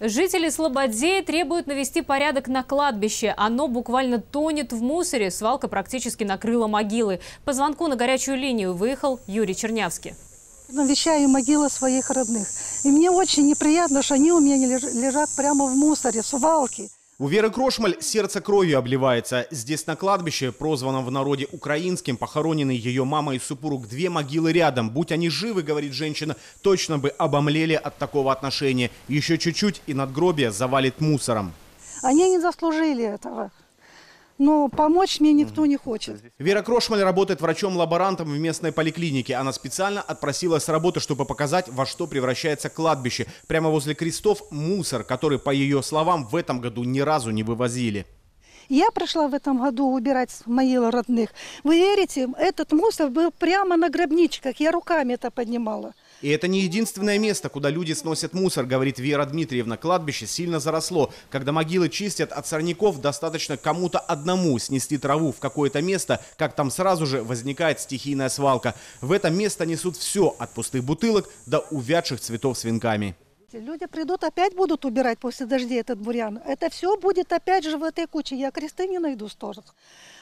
Жители Слободеи требуют навести порядок на кладбище. Оно буквально тонет в мусоре. Свалка практически накрыла могилы. По звонку на горячую линию выехал Юрий Чернявский. Навещаю могилы своих родных. И мне очень неприятно, что они у меня лежат прямо в мусоре, в свалке. У Веры Крошмаль сердце кровью обливается. Здесь на кладбище, прозванном в народе украинским, похоронены ее мама и супруг. Две могилы рядом. Будь они живы, говорит женщина, точно бы обомлели от такого отношения. Еще чуть-чуть и надгробие завалит мусором. Они не заслужили этого но помочь мне никто не хочет. Вера Крошмаль работает врачом-лаборантом в местной поликлинике. Она специально отпросилась с работы, чтобы показать, во что превращается кладбище. Прямо возле крестов мусор, который, по ее словам, в этом году ни разу не вывозили. Я прошла в этом году убирать моих родных. Вы верите, этот мусор был прямо на гробничках. Я руками это поднимала. И это не единственное место, куда люди сносят мусор, говорит Вера Дмитриевна. Кладбище сильно заросло. Когда могилы чистят от сорняков, достаточно кому-то одному снести траву в какое-то место, как там сразу же возникает стихийная свалка. В это место несут все, от пустых бутылок до увядших цветов с венками. Смотрите, люди придут, опять будут убирать после дождей этот бурьян. Это все будет опять же в этой куче. Я кресты не найду сторож.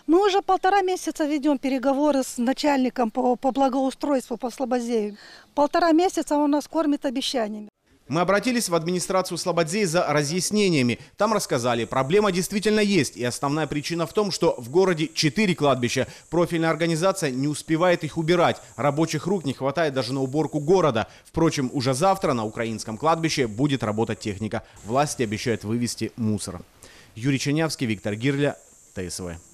Мы уже полтора месяца ведем переговоры с начальником по, по благоустройству, по слабозею. Полтора месяца он нас кормит обещаниями. Мы обратились в администрацию Слободзей за разъяснениями. Там рассказали, проблема действительно есть, и основная причина в том, что в городе 4 кладбища. Профильная организация не успевает их убирать. Рабочих рук не хватает даже на уборку города. Впрочем, уже завтра на украинском кладбище будет работать техника. Власти обещают вывести мусор. Юрий Чернявский, Виктор Гирля, ТСВ.